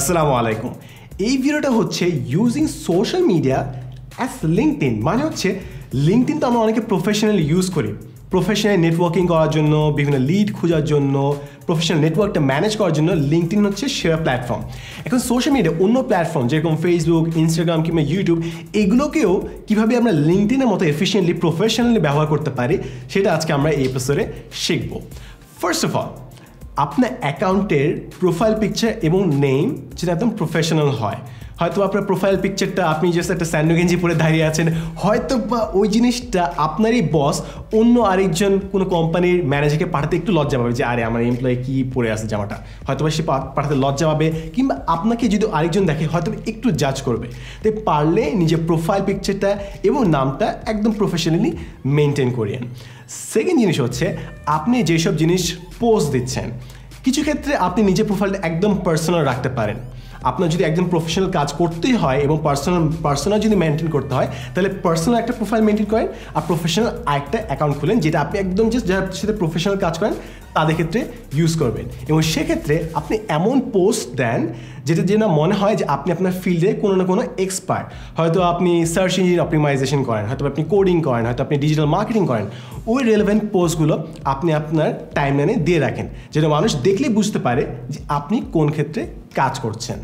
আসসালামু আলাইকুম এই ভিডিওটা হচ্ছে using social media as linked মানে হচ্ছে লিঙ্কড তো আমরা অনেকে প্রফেশনাল ইউজ করি প্রফেশনাল নেটওয়ার্কিং করার জন্য বিভিন্ন লিড খোঁজার জন্য প্রফেশনাল নেটওয়ার্কটা ম্যানেজ করার জন্য ইন হচ্ছে সেরা প্ল্যাটফর্ম এখন সোশ্যাল মিডিয়া অন্য প্ল্যাটফর্ম যেরকম ফেসবুক ইনস্টাগ্রাম কিংবা ইউটিউব এগুলোকেও কীভাবে আমরা লিঙ্কডিনের মতো এফিসিয়েন্টলি প্রফেশনালি ব্যবহার করতে পারি সেটা আজকে আমরা এই এপিসোডে শিখব ফার্স্ট অফ অল আপনার অ্যাকাউন্টের প্রোফাইল পিকচার এবং নেম যেটা একদম প্রফেশনাল হয় হয়তো আপনার প্রোফাইল পিকচারটা আপনি জাস্ট একটা স্যান্ডো গেঞ্জি পরে দাঁড়িয়ে আছেন হয়তো বা ওই জিনিসটা আপনারই বস অন্য আরেকজন কোনো কোম্পানির ম্যানেজারকে পাঠাতে একটু লজ্জা পাবে যে আরে আমার এমপ্লয়ি কী পরে আছে জামাটা হয়তো বা সে পাঠাতে লজ্জা পাবে কিংবা আপনাকে যদি আরেকজন দেখে হয়তো একটু জাজ করবে তাই পারলে নিজের প্রোফাইল পিকচারটা এবং নামটা একদম প্রফেশনালি মেনটেন করিয়েন সেকেন্ড জিনিস হচ্ছে আপনি যেসব জিনিস পোস্ট দিচ্ছেন কিছু ক্ষেত্রে আপনি নিজের প্রোফাইলটা একদম পার্সোনাল রাখতে পারেন আপনার যদি একজন প্রফেশনাল কাজ করতেই হয় এবং পার্সোনাল পার্সোনাল যদি মেনটেন করতে হয় তাহলে পার্সোনাল একটা প্রোফাইল মেনটেন করেন আর প্রফেশনাল একটা অ্যাকাউন্ট খুলেন যেটা আপনি একদম জাস্ট যার সাথে প্রফেশনাল কাজ করেন তাদের ক্ষেত্রে ইউজ করবেন এবং সেক্ষেত্রে আপনি এমন পোস্ট দেন যেটা যেন মনে হয় যে আপনি আপনার ফিল্ডে কোনো না কোনো এক্সপার্ট হয়তো আপনি সার্চ ইঞ্জিন অপটিমাইজেশন করেন হয়তো আপনি কোডিং করেন হয়তো আপনি ডিজিটাল মার্কেটিং করেন ওই রেলেভেন্ট পোস্টগুলো আপনি আপনার টাইমলাইনে দিয়ে রাখেন যেটা মানুষ দেখলেই বুঝতে পারে যে আপনি কোন ক্ষেত্রে কাজ করছেন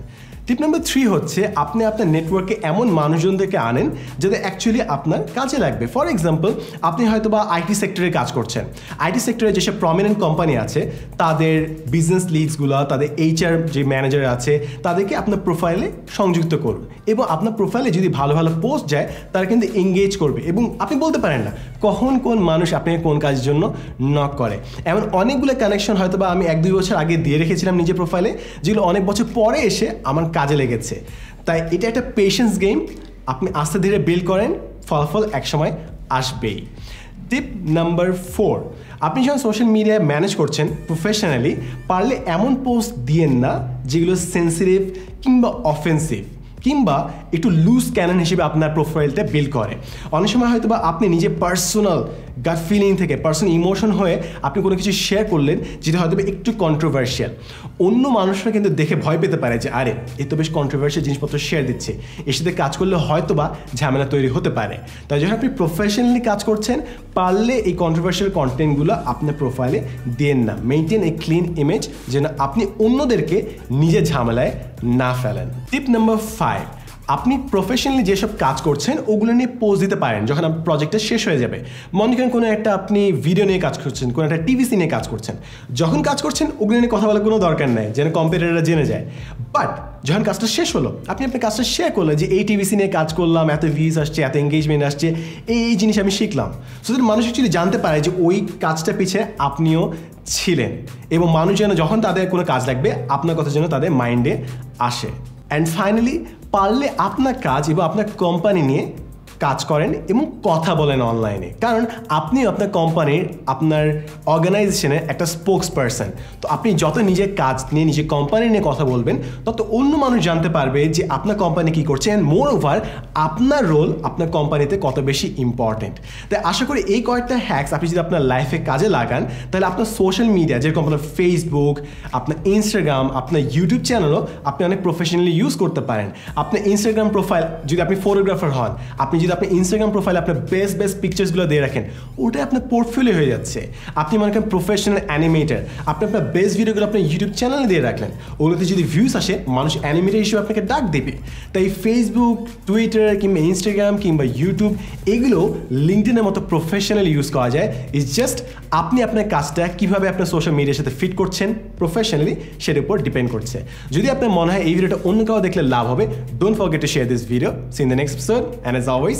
টিপ নাম্বার থ্রি হচ্ছে আপনি আপনার নেটওয়ার্কে এমন মানুষজনদেরকে আনেন যাদের অ্যাকচুয়ালি আপনার কাজে লাগবে ফর এক্সাম্পল আপনি হয়তো বা আইটি সেক্টরে কাজ করছেন আইটি সেক্টরে যেসব প্রমিনেন্ট কোম্পানি আছে তাদের বিজনেস লিডসগুলো তাদের এইচআর যে ম্যানেজার আছে তাদেরকে আপনার প্রোফাইলে সংযুক্ত করুন এবং আপনার প্রোফাইলে যদি ভালো ভালো পোস্ট যায় তারা কিন্তু এঙ্গেজ করবে এবং আপনি বলতে পারেন না কখন কোন মানুষ আপনাকে কোন কাজের জন্য নক করে এমন অনেকগুলো কানেকশন হয়তো বা আমি এক দুই বছর আগে দিয়ে রেখেছিলাম নিজের প্রোফাইলে যেগুলো অনেক বছর পরে এসে আমার কাজে লেগেছে তাই এটা একটা পেশেন্স গেম আপনি আস্তে ধীরে বিল্ড করেন ফলাফল একসময় আসবেই টিপ নাম্বার ফোর আপনি যখন সোশ্যাল মিডিয়ায় ম্যানেজ করছেন প্রফেশনালি পারলে এমন পোস্ট দিয়েন না যেগুলো সেন্সিটিভ কিংবা অফেন্সিভ কিংবা একটু লুজ ক্যানন হিসেবে আপনার প্রোফাইলটা বিল করে অনেক সময় হয়তো বা আপনি নিজে পার্সোনাল গাট ফিলিং থেকে পার্সোনাল ইমোশন হয়ে আপনি কোনো কিছু শেয়ার করলেন যেটা হয়তো একটু কন্ট্রোভার্সিয়াল অন্য মানুষরা কিন্তু দেখে ভয় পেতে পারে যে আরে এ তো বেশ কন্ট্রোভার্সিয়াল জিনিসপত্র শেয়ার দিচ্ছে এর সাথে কাজ করলে হয়তো বা ঝামেলা তৈরি হতে পারে তাই যখন আপনি প্রফেশনালি কাজ করছেন পারলে এই কন্ট্রোভার্সিয়াল কন্টেন্টগুলো আপনার প্রোফাইলে দেন না মেনটেন এ ক্লিন ইমেজ যেন আপনি অন্যদেরকে নিজের ঝামেলায় না ফেলেন টিপ নাম্বার ফাইভ আপনি প্রফেশনালি যেসব কাজ করছেন ওগুলো নিয়ে পোজ দিতে পারেন যখন আপনার প্রজেক্টটা শেষ হয়ে যাবে মনে করেন কোনো একটা আপনি ভিডিও নিয়ে কাজ করছেন কোনো একটা টিভিসি নিয়ে কাজ করছেন যখন কাজ করছেন ওগুলো নিয়ে কথা বলার কোনো দরকার নেই যেন কম্পিউটাররা জেনে যায় বাট যখন কাজটা শেষ হলো আপনি আপনার কাজটা শেয়ার করলেন যে এই টিভিসি নিয়ে কাজ করলাম এত ভিউজ আসছে এত এঙ্গেজমেন্ট আসছে এই এই জিনিস আমি শিখলাম সুতরাং মানুষ অ্যাকচুয়ালি জানতে পারে যে ওই কাজটা পিছিয়ে আপনিও ছিলেন এবং মানুষ যেন যখন তাদের কোনো কাজ লাগবে আপনার কথা যেন তাদের মাইন্ডে আসে অ্যান্ড ফাইনালি পারলে আপনার কাজ এবং আপনার কোম্পানি নিয়ে কাজ করেন এবং কথা বলেন অনলাইনে কারণ আপনি আপনার কোম্পানির আপনার অর্গানাইজেশনের একটা স্পোক্স পারসন তো আপনি যত নিজের কাজ নিয়ে নিজের কোম্পানি নিয়ে কথা বলবেন তত অন্য মানুষ জানতে পারবে যে আপনার কোম্পানি কি করছে অ্যান্ড মোর ওভার আপনার রোল আপনার কোম্পানিতে কত বেশি ইম্পর্টেন্ট তাই আশা করি এই কয়েকটা হ্যাক্স আপনি যদি আপনার লাইফে কাজে লাগান তাহলে আপনার সোশ্যাল মিডিয়া যেরকম আপনার ফেসবুক আপনার ইনস্টাগ্রাম আপনার ইউটিউব চ্যানেলও আপনি অনেক প্রফেশনালি ইউজ করতে পারেন আপনার ইনস্টাগ্রাম প্রোফাইল যদি আপনি ফটোগ্রাফার হন আপনি যদি যদি আপনি ইনস্টাগ্রাম প্রোফাইলে আপনার বেস্ট বেস্ট পিকচার্সগুলো দিয়ে রাখেন ওটাই আপনার পোর্টফোলিও হয়ে যাচ্ছে আপনি মনে করেন প্রফেশনাল অ্যানিমেটার আপনি আপনার বেস্ট ভিডিওগুলো আপনার ইউটিউব চ্যানেলে দিয়ে রাখলেন ওগুলোতে যদি ভিউস আসে মানুষ অ্যানিমেটার হিসেবে আপনাকে ডাক দেবে তাই ফেসবুক টুইটার কিংবা ইনস্টাগ্রাম কিংবা ইউটিউব এগুলো লিঙ্কডিনের মতো প্রফেশনাল ইউজ করা যায় ইজ জাস্ট আপনি আপনার কাজটা কীভাবে আপনার সোশ্যাল মিডিয়ার সাথে ফিট করছেন প্রফেশনালি সেটার উপর ডিপেন্ড করছে যদি আপনার মনে হয় এই ভিডিওটা অন্য কাউ দেখলে লাভ হবে don't forget to share this video seen the next episode and as always